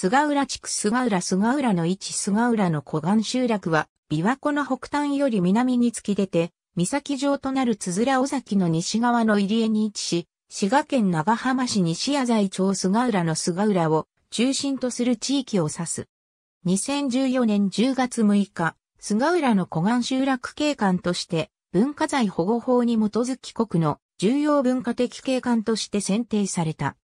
菅浦地区菅浦菅浦の位置菅浦の湖岸集落は、琵琶湖の北端より南に突き出て、岬城となるつづら尾崎の西側の入り江に位置し、滋賀県長浜市西谷在町菅浦の菅浦を中心とする地域を指す。2014年10月6日、菅浦の湖岸集落景観として文化財保護法に基づき国の重要文化的景観として選定された。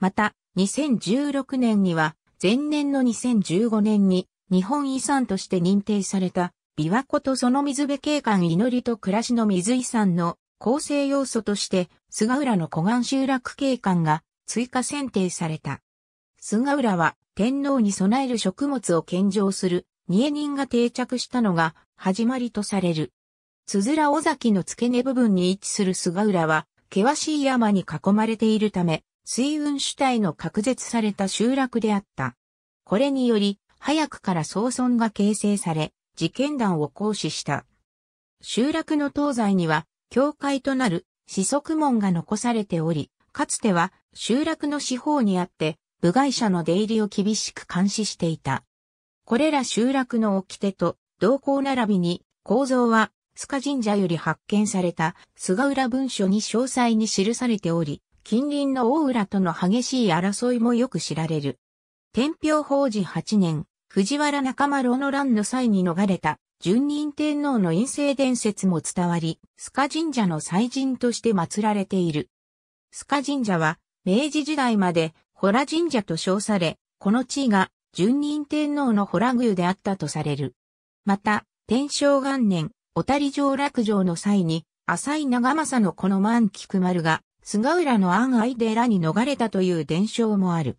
また、2016年には前年の2015年に日本遺産として認定された琵琶湖とその水辺景観祈りと暮らしの水遺産の構成要素として菅浦の湖岸集落景観が追加選定された。菅浦は天皇に備える食物を献上する二重人が定着したのが始まりとされる。つづら尾崎の付け根部分に位置する菅浦は険しい山に囲まれているため水運主体の隔絶された集落であった。これにより、早くから総村が形成され、事件団を行使した。集落の東西には、教会となる四則門が残されており、かつては集落の四方にあって、部外者の出入りを厳しく監視していた。これら集落の掟と同行並びに構造は、須賀神社より発見された菅浦文書に詳細に記されており、近隣の大浦との激しい争いもよく知られる。天平法治8年、藤原中丸の乱の際に逃れた、順任天皇の陰性伝説も伝わり、須賀神社の祭神として祀られている。須賀神社は、明治時代まで、ホラ神社と称され、この地位が、順任天皇のホ良宮であったとされる。また、天正元年、小谷城落城の際に、浅井長政のこの万菊丸が、菅浦の外愛寺に逃れたという伝承もある。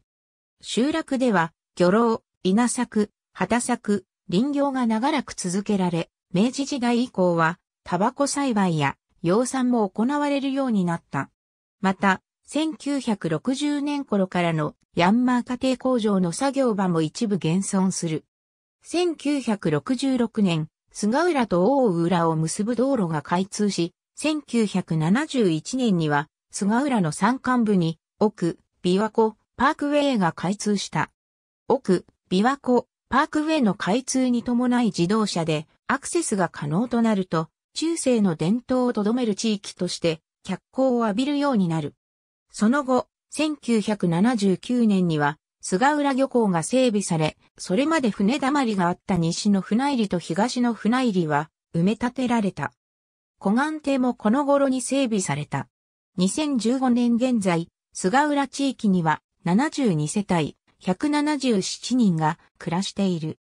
集落では、漁老、稲作、畑作、林業が長らく続けられ、明治時代以降は、タバコ栽培や養蚕も行われるようになった。また、1960年頃からのヤンマー家庭工場の作業場も一部現存する。1966年、菅浦と大浦を結ぶ道路が開通し、1971年には菅浦の山間部に、奥、琵琶湖、パークウェイが開通した。奥、琵琶湖、パークウェイの開通に伴い自動車でアクセスが可能となると、中世の伝統をとどめる地域として、脚光を浴びるようになる。その後、1979年には、菅浦漁港が整備され、それまで船溜まりがあった西の船入りと東の船入りは埋め立てられた。湖岸堤もこの頃に整備された。2015年現在、菅浦地域には72世帯177人が暮らしている。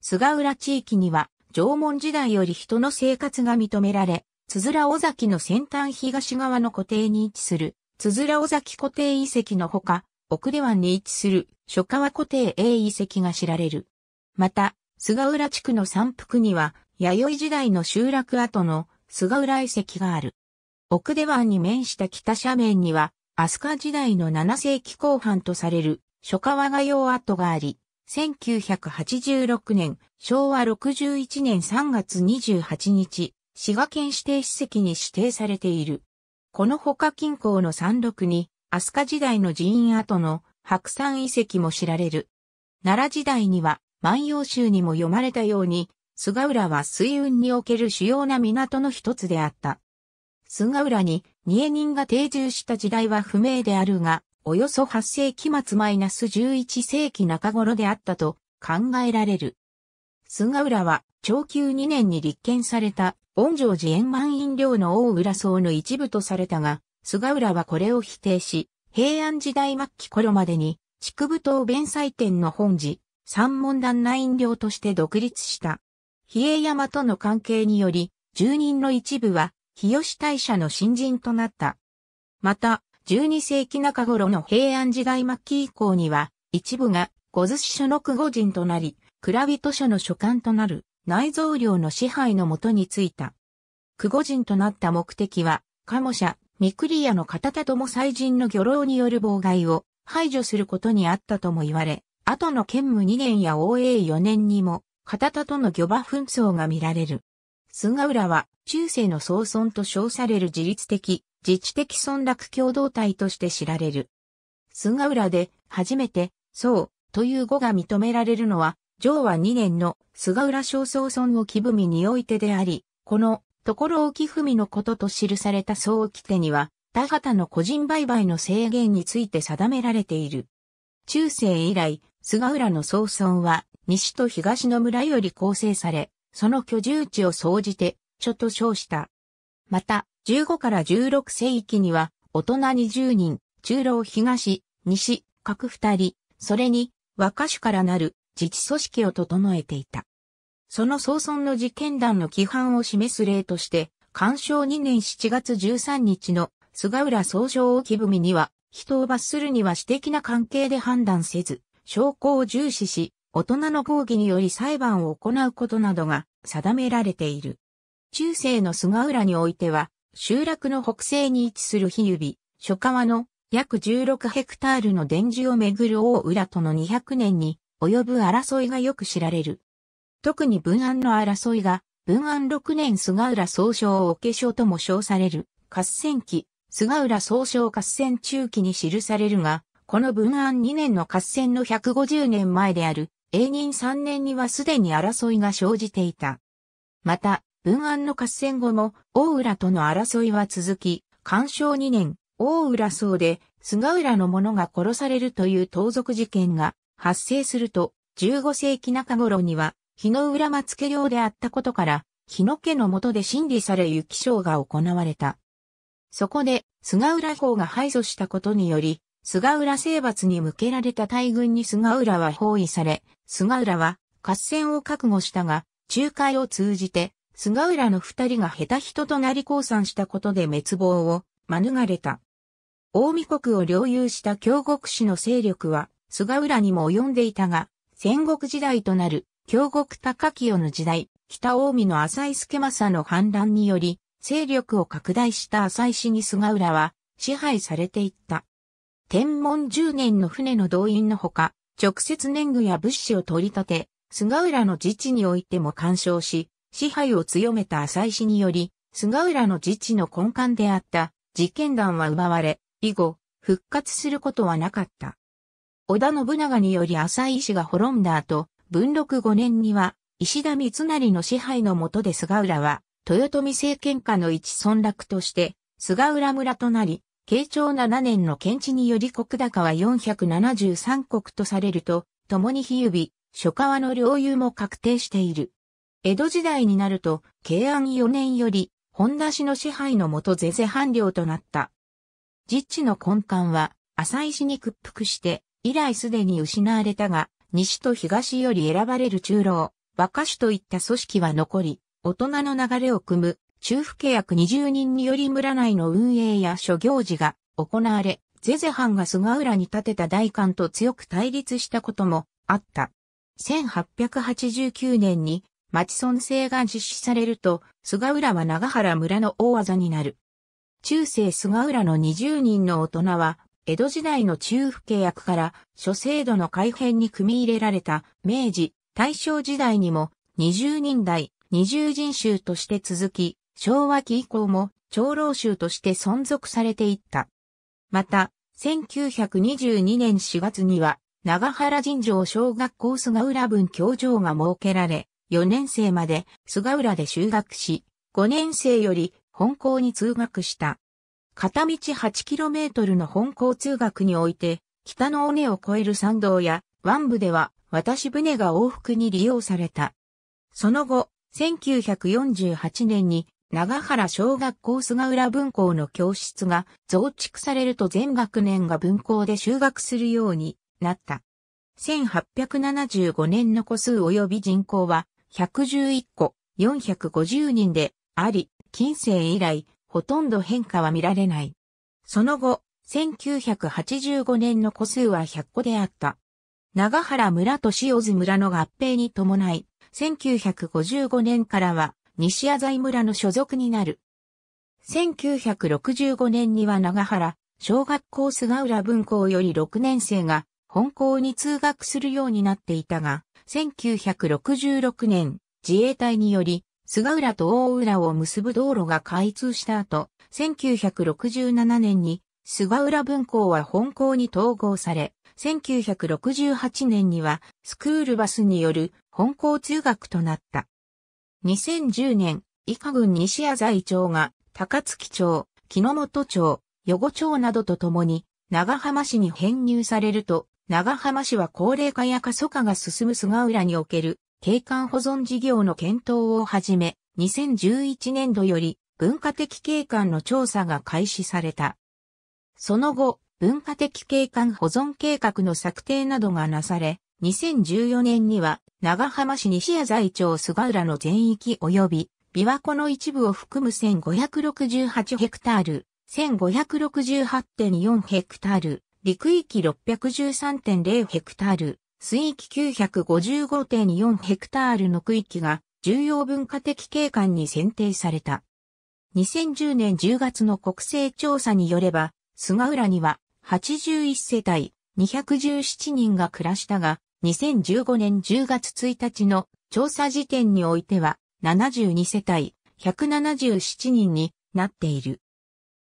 菅浦地域には縄文時代より人の生活が認められ、つづら尾崎の先端東側の固定に位置する、つづら尾崎固定遺跡のほか、奥出湾に位置する、諸川固定 A 遺跡が知られる。また、菅浦地区の山腹には、弥生時代の集落跡の菅浦遺跡がある。奥出湾に面した北斜面には、飛鳥時代の7世紀後半とされる、諸川が用跡があり、1986年、昭和61年3月28日、滋賀県指定史跡に指定されている。この他近郊の山麓に、飛鳥時代の寺院跡の白山遺跡も知られる。奈良時代には、万葉集にも読まれたように、菅浦は水運における主要な港の一つであった。菅浦に二重人が定住した時代は不明であるが、およそ8世紀末マイナス11世紀中頃であったと考えられる。菅浦は、長久2年に立件された、恩城寺円満飲料の大浦荘の一部とされたが、菅浦はこれを否定し、平安時代末期頃までに、畜部島弁祭店の本寺、三門団内飲料として独立した。比叡山との関係により、住人の一部は日吉大社の新人となった。また、12世紀中頃の平安時代末期以降には、一部が五寿司所の区保人となり、蔵人所の所管となる内蔵領の支配のもとについた。区保人となった目的は、鴨社、ク栗屋の方田とも祭人の漁労による妨害を排除することにあったとも言われ、後の剣務2年や応永4年にも、方田との漁場紛争が見られる。菅浦は中世の総村と称される自律的、自治的村落共同体として知られる。菅浦で初めて、そうという語が認められるのは、上和2年の菅浦小僧村を木踏みにおいてであり、このところを木踏みのことと記された総規定には、田畑の個人売買の制限について定められている。中世以来、菅浦の総村は西と東の村より構成され、その居住地を総じて、諸と称した。また、15から16世紀には、大人20人、中老東、西、各2人、それに、若手からなる自治組織を整えていた。その総村の事件団の規範を示す例として、干渉2年7月13日の菅浦総称置文には、人を罰するには私的な関係で判断せず、証拠を重視し、大人の抗議により裁判を行うことなどが定められている。中世の菅浦においては、集落の北西に位置する日指、諸川の約16ヘクタールの伝授をめぐる大浦との200年に及ぶ争いがよく知られる。特に文案の争いが、文案6年菅浦総称お化粧とも称される、合戦期、菅浦総称合戦中期に記されるが、この文案2年の合戦の150年前である、永仁3年にはすでに争いが生じていた。また、文安の合戦後も、大浦との争いは続き、干渉2年、大浦荘で、菅浦の者が殺されるという盗賊事件が発生すると、15世紀中頃には、日の浦松家領であったことから、日野家の下で審理され雪章が行われた。そこで、菅浦法が敗訴したことにより、菅浦征伐に向けられた大軍に菅浦は包囲され、菅浦は合戦を覚悟したが、仲介を通じて、菅浦の二人が下手人となり降参したことで滅亡を免れた。大見国を領有した京極氏の勢力は、菅浦にも及んでいたが、戦国時代となる京極高清の時代、北大見の浅井助政の反乱により、勢力を拡大した浅井氏に菅浦は支配されていった。天文10年の船の動員のほか、直接年貢や物資を取り立て、菅浦の自治においても干渉し、支配を強めた浅井氏により、菅浦の自治の根幹であった、実験団は奪われ、以後、復活することはなかった。織田信長により浅井氏が滅んだ後、文禄5年には、石田三成の支配の下で菅浦は、豊臣政権下の一村落として、菅浦村となり、慶長7年の検地により国高は473国とされると、共に日指、諸川の領有も確定している。江戸時代になると、慶安4年より、本田氏の支配のもと是々藩領となった。実地の根幹は、浅井氏に屈服して、以来すでに失われたが、西と東より選ばれる中老、若鹿といった組織は残り、大人の流れを組む中府契約20人により村内の運営や諸行事が行われ、ゼゼ藩が菅浦に建てた大官と強く対立したこともあった。1889年に町村制が実施されると、菅浦は長原村の大技になる。中世菅浦の20人の大人は、江戸時代の中府契約から諸制度の改変に組み入れられた明治、大正時代にも20人代、20人衆として続き、昭和期以降も長老衆として存続されていった。また、1922年4月には、長原尋常小学校菅浦分教場が設けられ、4年生まで菅浦で修学し、5年生より本校に通学した。片道 8km の本校通学において、北の尾根を越える山道や湾部では渡し船が往復に利用された。その後、1948年に長原小学校菅浦分校の教室が増築されると全学年が分校で修学するようになった。1875年の個数及び人口は111個450人であり、近世以来ほとんど変化は見られない。その後、1985年の個数は100個であった。長原村と塩津村の合併に伴い、1955年からは西浅井村の所属になる。1965年には長原、小学校菅浦分校より6年生が本校に通学するようになっていたが、1966年、自衛隊により、菅浦と大浦を結ぶ道路が開通した後、1967年に菅浦分校は本校に統合され、1968年にはスクールバスによる本校通学となった。2010年、伊賀郡西谷井町が、高槻町、木之本町、余町などとともに、長浜市に編入されると、長浜市は高齢化や過疎化が進む菅浦における景観保存事業の検討をはじめ、2011年度より文化的景観の調査が開始された。その後、文化的景観保存計画の策定などがなされ、2014年には長浜市西谷在町菅浦の全域及び琵琶湖の一部を含む1568ヘクタール、1568.4ヘクタール、陸域613.0ヘクタール、水域955.4ヘクタールの区域が重要文化的景観に選定された。2010年10月の国勢調査によれば、菅浦には81世帯217人が暮らしたが、2015年10月1日の調査時点においては72世帯177人になっている。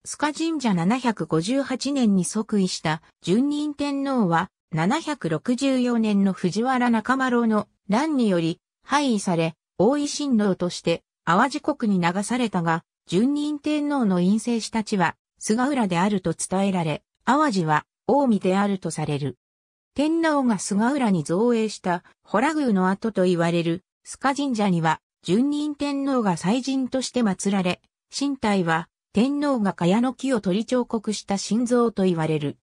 須賀神社758年に即位した順任天皇は764年の藤原中丸の乱により廃位され、大井神道として淡路国に流されたが、順任天皇の陰性子たちは菅浦であると伝えられ、淡路は大見であるとされる。天皇が菅浦に造営したホグ宮の跡と言われる須賀神社には、順任天皇が祭神として祀られ、神体は天皇が茅の木を取り彫刻した心臓と言われる。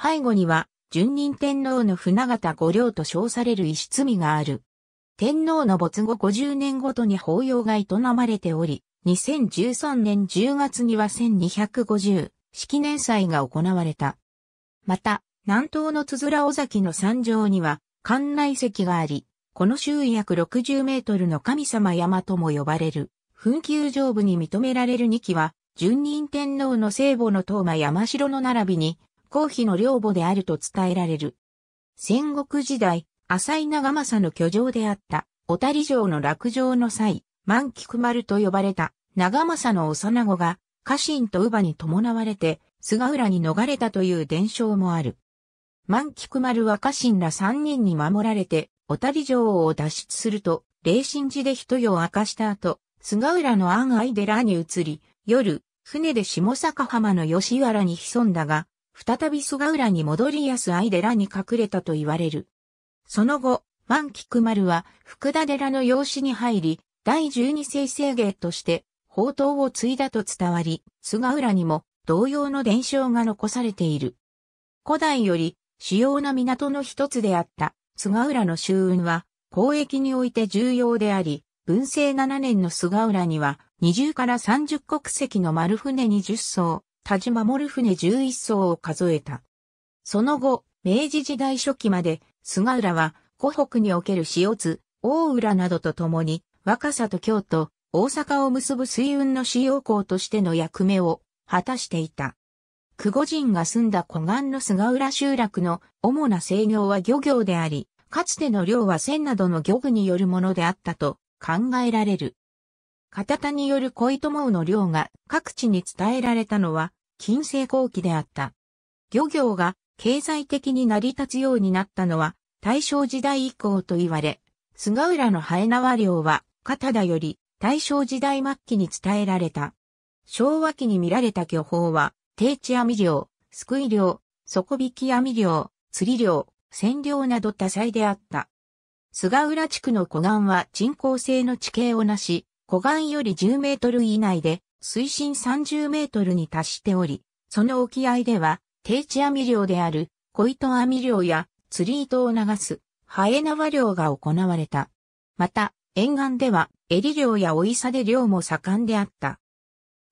背後には、順任天皇の船形御両と称される石積みがある。天皇の没後50年ごとに法要が営まれており、2013年10月には1250式年祭が行われた。また、南東のつづら尾崎の山上には、館内石があり、この周囲約60メートルの神様山とも呼ばれる、墳丘上部に認められる2基は、順任天皇の聖母の東馬山城の並びに、皇妃の領母であると伝えられる。戦国時代、浅井長政の居城であった、小谷城の落城の際、万菊丸と呼ばれた、長政の幼子が、家臣と乳母に伴われて、菅浦に逃れたという伝承もある。万菊丸若臣ら三人に守られて、小谷城を脱出すると、霊神寺で一夜を明かした後、菅浦の安愛寺に移り、夜、船で下坂浜の吉原に潜んだが、再び菅浦に戻りやす愛寺に隠れたと言われる。その後、万菊丸は福田寺の養子に入り、第十二世生芸として、宝刀を継いだと伝わり、菅浦にも同様の伝承が残されている。古代より主要な港の一つであった菅浦の周運は交易において重要であり、文政7年の菅浦には二重から三十国籍の丸船二十艘、田島守船十一艘を数えた。その後、明治時代初期まで菅浦は湖北における塩津、大浦などと共に若狭と京都、大阪を結ぶ水運の主要港としての役目を果たしていた。久保人が住んだ古岩の菅浦集落の主な制御は漁業であり、かつての漁は船などの漁具によるものであったと考えられる。片田による恋友の漁が各地に伝えられたのは近世後期であった。漁業が経済的に成り立つようになったのは大正時代以降と言われ、菅浦のハエ縄漁は片田より大正時代末期に伝えられた。昭和期に見られた漁法は定置網漁、救い漁、底引き網漁、釣り漁、占領など多彩であった。菅浦地区の湖岸は人工性の地形をなし、湖岸より10メートル以内で水深30メートルに達しており、その沖合では定置網漁である小糸網漁や釣り糸を流すハエ縄漁が行われた。また、沿岸ではエリ漁やオイサで漁も盛んであった。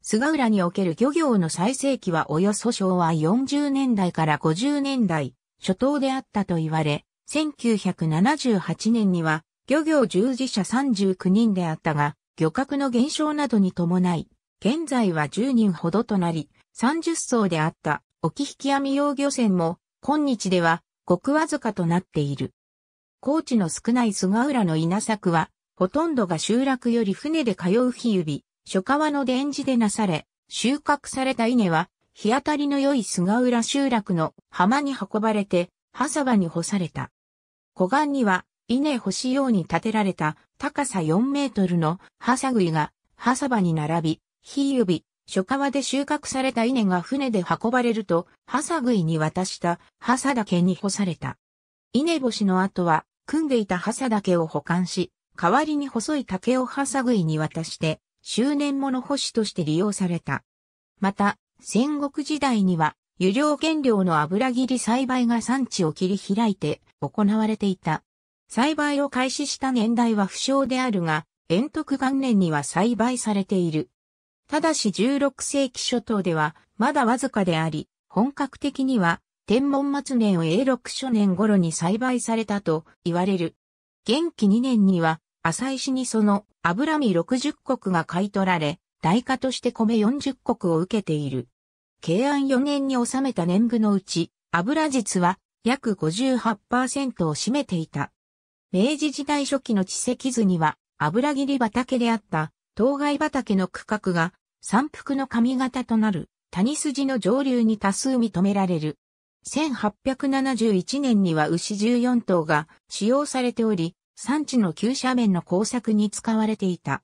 菅浦における漁業の最盛期はおよそ昭和40年代から50年代初頭であったと言われ、1978年には漁業従事者39人であったが、漁獲の減少などに伴い、現在は10人ほどとなり、30層であった沖引き網用漁船も、今日ではごくわずかとなっている。高地の少ない菅浦の稲作は、ほとんどが集落より船で通う日指、初川の伝示でなされ、収穫された稲は、日当たりの良い菅浦集落の浜に運ばれて、葉沢に干された。湖岸には、稲干し用に建てられた高さ4メートルの葉沢イが葉沢に並び、火指、初川で収穫された稲が船で運ばれると、葉沢イに渡した葉沢ケに干された。稲干しの後は、組んでいた葉沢ケを保管し、代わりに細い竹を葉沢イに渡して、周年物保守として利用された。また、戦国時代には、油量原料の油切り栽培が産地を切り開いて行われていた。栽培を開始した年代は不詳であるが、遠徳元年には栽培されている。ただし16世紀初頭では、まだわずかであり、本格的には、天文末年を永禄初年頃に栽培されたと言われる。元気2年には、浅井市にその油身60石が買い取られ、代価として米40石を受けている。慶安4年に納めた年貢のうち、油実は約58%を占めていた。明治時代初期の地籍図には、油切り畑であった、当該畑の区画が、山腹の上方となる、谷筋の上流に多数認められる。1871年には牛14頭が使用されており、山地の急斜面の工作に使われていた。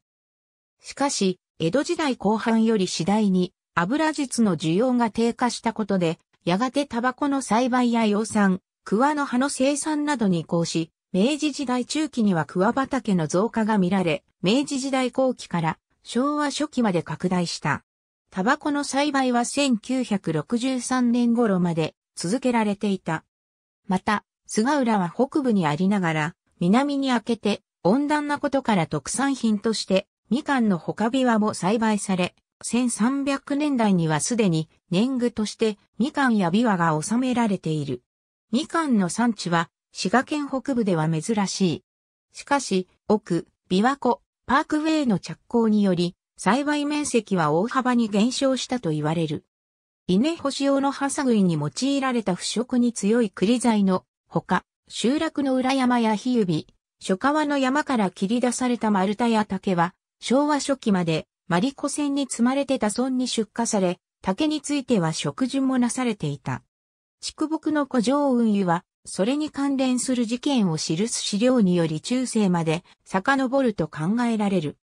しかし、江戸時代後半より次第に油術の需要が低下したことで、やがてタバコの栽培や養蚕、桑の葉の生産などに移行し、明治時代中期には桑畑の増加が見られ、明治時代後期から昭和初期まで拡大した。タバコの栽培は1963年頃まで続けられていた。また、菅浦は北部にありながら、南に開けて温暖なことから特産品としてみかんのほかびわも栽培され、1300年代にはすでに年貢としてみかんやびわが収められている。みかんの産地は滋賀県北部では珍しい。しかし、奥、琵琶湖、パークウェイの着工により、栽培面積は大幅に減少したと言われる。稲干し用のハサグイに用いられた腐食に強い栗材のほか、集落の裏山や火指、諸川の山から切り出された丸太や竹は、昭和初期まで、マリコ船に積まれてた村に出荷され、竹については植樹もなされていた。畜牧の古城運輸は、それに関連する事件を記す資料により中世まで遡ると考えられる。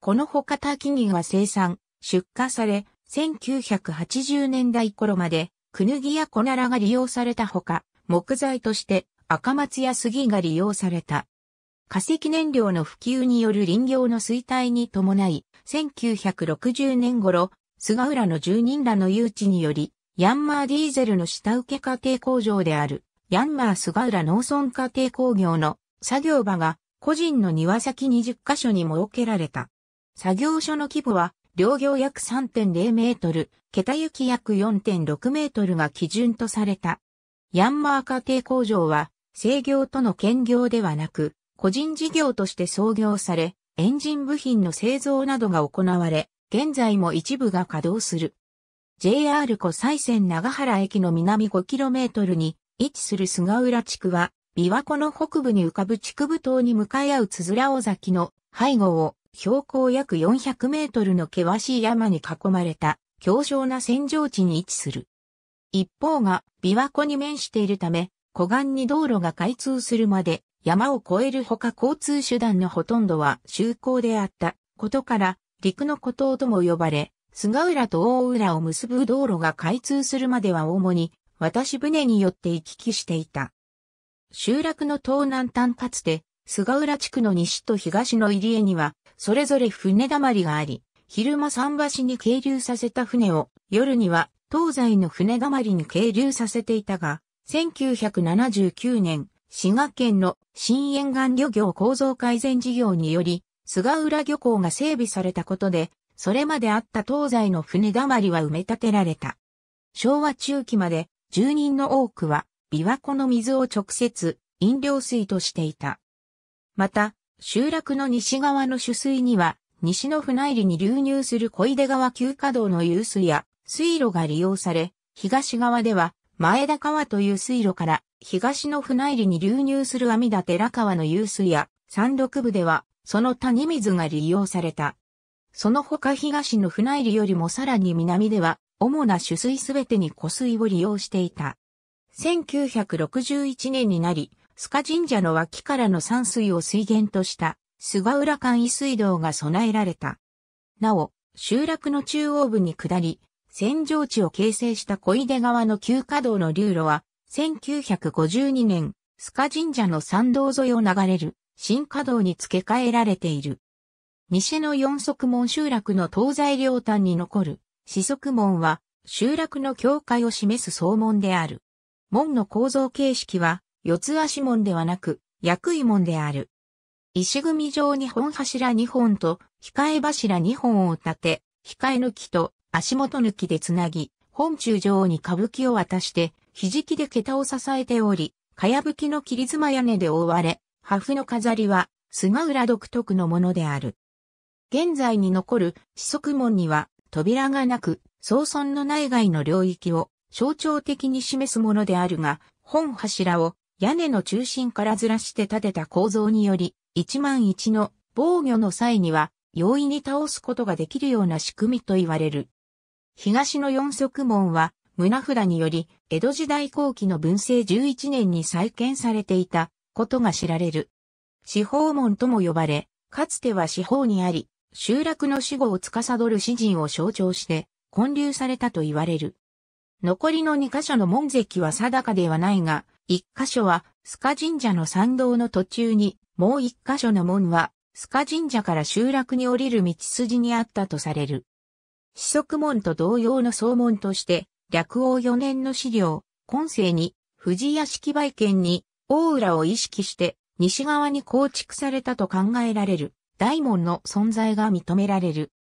この他か滝木は生産、出荷され、1980年代頃まで、クヌギやコナラが利用されたほか、木材として赤松や杉が利用された。化石燃料の普及による林業の衰退に伴い、1960年頃、菅浦の住人らの誘致により、ヤンマーディーゼルの下請け家庭工場である、ヤンマー菅浦農村家庭工業の作業場が個人の庭先20カ所に設けられた。作業所の規模は、両行約3.0メートル、桁行き約4.6メートルが基準とされた。ヤンマー家庭工場は、制業との兼業ではなく、個人事業として創業され、エンジン部品の製造などが行われ、現在も一部が稼働する。JR 湖西線長原駅の南 5km に位置する菅浦地区は、琵琶湖の北部に浮かぶ区部島に向かい合うつづら尾崎の背後を標高約400メートルの険しい山に囲まれた強小な戦場地に位置する。一方が琵琶湖に面しているため、湖岸に道路が開通するまで山を越えるほか交通手段のほとんどは修行であったことから陸の孤島とも呼ばれ、菅浦と大浦を結ぶ道路が開通するまでは主に渡し船によって行き来していた。集落の東南端かつて菅浦地区の西と東の入江にはそれぞれ船溜まりがあり、昼間桟橋に係留させた船を夜には東西の船溜まりに係留させていたが、1979年、滋賀県の新沿岸漁業構造改善事業により、菅浦漁港が整備されたことで、それまであった東西の船だまりは埋め立てられた。昭和中期まで住人の多くは琵琶湖の水を直接飲料水としていた。また、集落の西側の取水には西の船入りに流入する小出川急稼働の遊水や水路が利用され、東側では前田川という水路から東の船入りに流入する網田寺川の湧水や山陸部ではその谷水が利用された。その他東の船入りよりもさらに南では主な取水すべてに湖水を利用していた。1961年になり、須賀神社の脇からの山水を水源とした菅浦間遺水道が備えられた。なお、集落の中央部に下り、扇状地を形成した小出川の旧稼働の流路は、1952年、須賀神社の参道沿いを流れる新稼働に付け替えられている。西の四足門集落の東西両端に残る四足門は集落の境界を示す総門である。門の構造形式は四つ足門ではなく薬位門である。石組み状に本柱2本と控え柱2本を立て、控え抜きと足元抜きでつなぎ、本中上に歌舞伎を渡して、ひじきで桁を支えており、かやぶきの切妻屋根で覆われ、破風の飾りは、菅浦独特のものである。現在に残る四足門には、扉がなく、総村の内外の領域を象徴的に示すものであるが、本柱を屋根の中心からずらして建てた構造により、一万一の防御の際には、容易に倒すことができるような仕組みと言われる。東の四足門は、胸札により、江戸時代後期の文政11年に再建されていたことが知られる。四方門とも呼ばれ、かつては四方にあり、集落の死後を司る詩人を象徴して、建立されたと言われる。残りの二箇所の門跡は定かではないが、一箇所は、須賀神社の参道の途中に、もう一箇所の門は、須賀神社から集落に降りる道筋にあったとされる。四足門と同様の総門として、略王4年の資料、今世に、藤屋敷売券に、大浦を意識して、西側に構築されたと考えられる、大門の存在が認められる。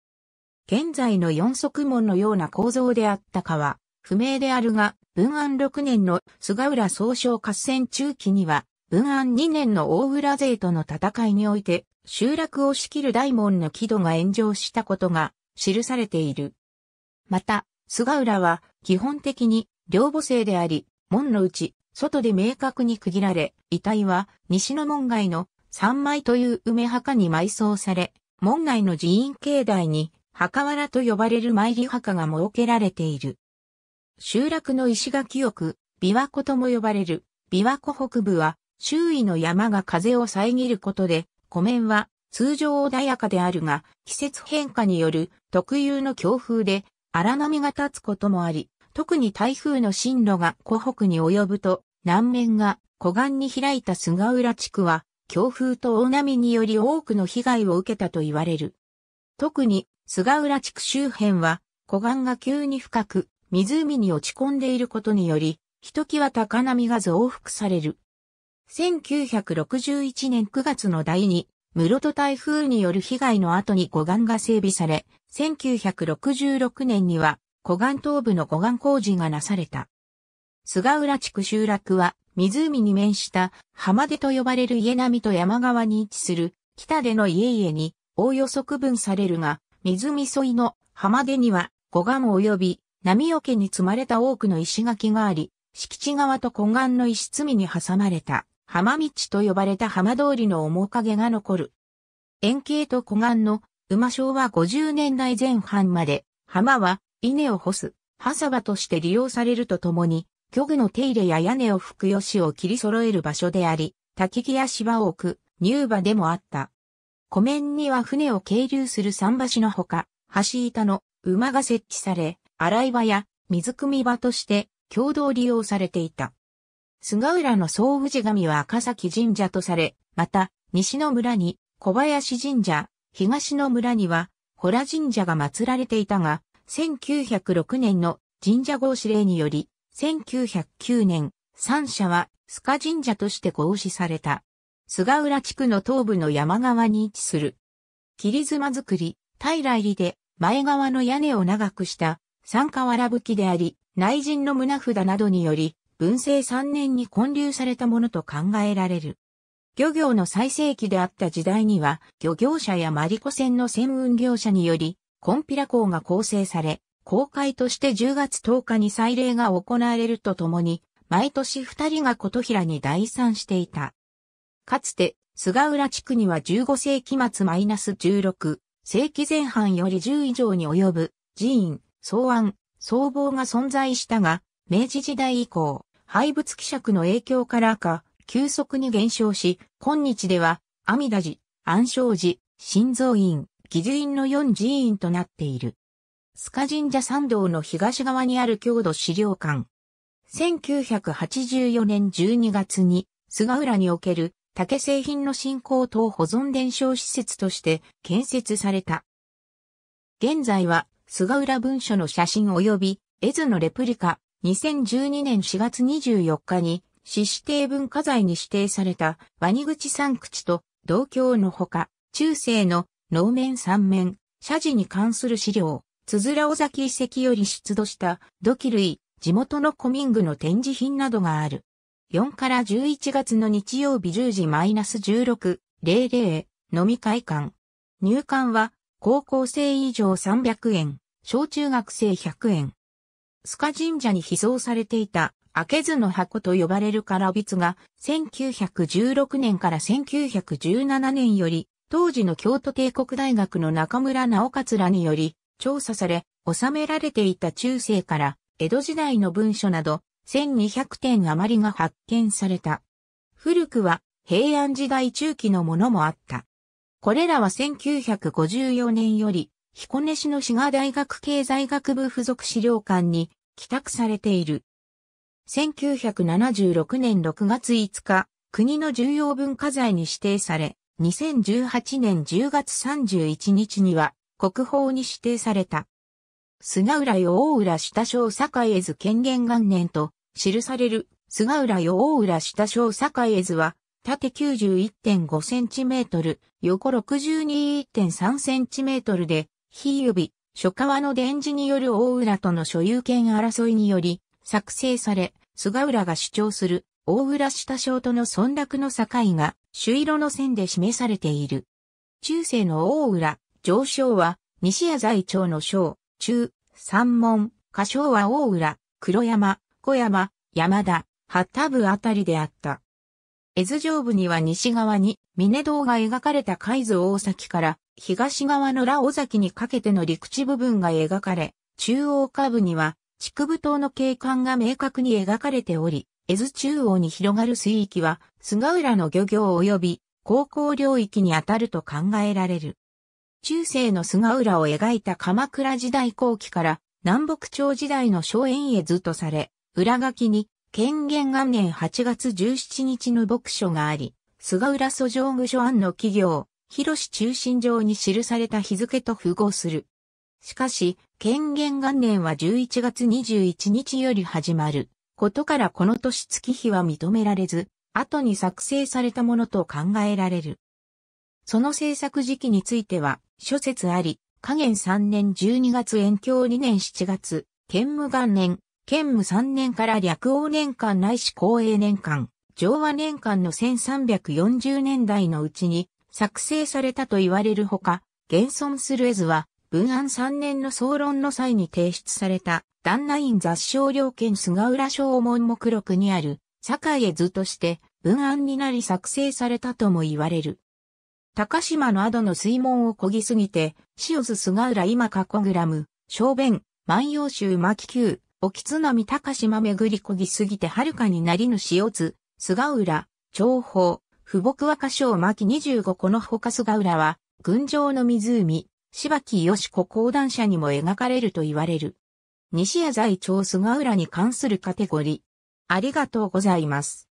現在の四足門のような構造であったかは、不明であるが、文安6年の菅浦総称合戦中期には、文安2年の大浦勢との戦いにおいて、集落を仕切る大門の軌道が炎上したことが記されている。また、菅浦は基本的に両母性であり、門のうち、外で明確に区切られ、遺体は西の門外の三枚という梅墓に埋葬され、門外の寺院境内に墓藁と呼ばれる参り墓が設けられている。集落の石垣奥、く、琵琶湖とも呼ばれる、琵琶湖北部は、周囲の山が風を遮ることで、湖面は通常穏やかであるが、季節変化による特有の強風で荒波が立つこともあり、特に台風の進路が湖北に及ぶと、南面が湖岸に開いた菅浦地区は、強風と大波により多くの被害を受けたと言われる。特に菅浦地区周辺は、湖岸が急に深く、湖に落ち込んでいることにより、ひときわ高波が増幅される。1961年9月の第2室戸台風による被害の後に護岸が整備され、1966年には護岸東部の護岸工事がなされた。菅浦地区集落は湖に面した浜出と呼ばれる家並と山側に位置する北での家々におおよそ区分されるが、湖沿いの浜出には護岸及び波けに積まれた多くの石垣があり、敷地側と湖岸の石積みに挟まれた。浜道と呼ばれた浜通りの面影が残る。円形と湖岸の馬昭は50年代前半まで、浜は稲を干す、葉沢として利用されるとともに、漁具の手入れや屋根を拭く吉を切り揃える場所であり、焚木や芝を置く、乳馬でもあった。湖面には船を係留する桟橋のほか、橋板の馬が設置され、洗い場や水汲み場として共同利用されていた。菅浦の総士神は赤崎神社とされ、また、西の村に小林神社、東の村には、洞神社が祀られていたが、1906年の神社合祀令により、1909年、三社は須賀神社として合祀された。菅浦地区の東部の山側に位置する。霧妻作り、平入りで前側の屋根を長くした三河原吹きであり、内陣の胸札などにより、文政3年に建立されたものと考えられる。漁業の最盛期であった時代には、漁業者やマリコ船の船運業者により、コンピラ港が構成され、公開として10月10日に祭礼が行われるとともに、毎年2人が琴平に代参していた。かつて、菅浦地区には15世紀末マイナス16、世紀前半より10以上に及ぶ寺院、草案、僧帽が存在したが、明治時代以降、廃仏希釈の影響からか、急速に減少し、今日では、阿弥陀寺、安生寺、心臓院、義樹院の4寺院となっている。須賀神社参道の東側にある郷土資料館。1984年12月に、菅浦における竹製品の振興等保存伝承施設として建設された。現在は、菅浦文書の写真及び、絵図のレプリカ、2012年4月24日に、市指定文化財に指定された、ワニ口三口と、同郷のほか、中世の能面三面、社寺に関する資料、つづら尾崎遺跡より出土した土器類、地元の古民具の展示品などがある。4から11月の日曜日10時マイナス16、00、飲み会館。入館は、高校生以上300円、小中学生100円、須賀神社に秘蔵されていた、開けずの箱と呼ばれる唐筆が、1916年から1917年より、当時の京都帝国大学の中村直勝らにより、調査され、収められていた中世から江戸時代の文書など1200点余りが発見された。古くは平安時代中期のものもあった。これらは1954年より彦根市の滋賀大学経済学部附属資料館に帰宅されている。1976年6月5日、国の重要文化財に指定され、2018年10月31日には国宝に指定された。菅浦与大浦下小堺絵図権限元年と記される菅浦与大浦下小堺絵図は縦91.5センチメートル、横6 2 3センチメートルで、非指、初川の伝示による大浦との所有権争いにより、作成され、菅浦が主張する大浦下省との村落の境が朱色の線で示されている。中世の大浦、上小は西谷在町の小、中、三門、下小は大浦、黒山、小山、山田、八田部あたりであった。絵図上部には西側に峰堂が描かれた海津大崎から東側の羅尾崎にかけての陸地部分が描かれ、中央下部には竹部島の景観が明確に描かれており、絵図中央に広がる水域は菅浦の漁業及び高校領域にあたると考えられる。中世の菅浦を描いた鎌倉時代後期から南北朝時代の荘園絵図とされ、裏書きに権限元年8月17日の牧書があり、菅浦訴状具書案の企業、広市中心上に記された日付と符合する。しかし、権限元年は11月21日より始まる。ことからこの年月日は認められず、後に作成されたものと考えられる。その制作時期については、諸説あり、加減3年12月延教2年7月、兼務元年兼務3年から略王年間ないし公営年間、上和年間の1340年代のうちに作成されたと言われるほか、現存する絵図は、文安3年の総論の際に提出された、旦那院雑商領県菅浦省門目録にある、堺絵図として、文安になり作成されたとも言われる。高島の後の水門を漕ぎすぎて、塩津菅浦今過去グラム、小便、万葉集巻九、沖津波高島巡りこぎすぎてはるかになりぬ塩津、菅浦、長宝、し木若まき25このほか菅浦は、群青の湖、柴木し子講談社にも描かれると言われる。西谷在町菅浦に関するカテゴリー。ありがとうございます。